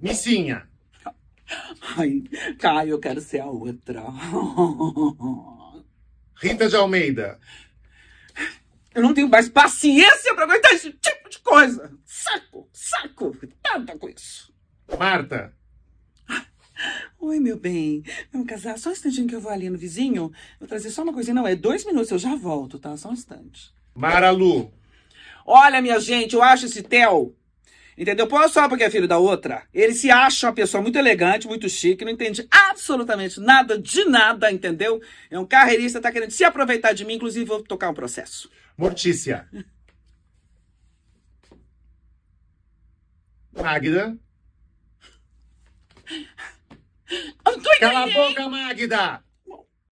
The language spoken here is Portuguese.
Missinha! Ai, Caio, eu quero ser a outra. Rita de Almeida. Eu não tenho mais paciência para aguentar esse tipo de coisa. Saco, saco. Tanta com isso. Marta. Oi, meu bem. Vamos casar? Só um instantinho que eu vou ali no vizinho. Vou trazer só uma coisinha. Não, é dois minutos. Eu já volto, tá? Só um instante. Maralu. Olha, minha gente, eu acho esse Theo Entendeu? Pô, só porque é filho da outra. Ele se acha uma pessoa muito elegante, muito chique, não entende absolutamente nada de nada, entendeu? É um carreirista, tá querendo se aproveitar de mim, inclusive vou tocar um processo. Mortícia. Magda. Cala a boca, Magda!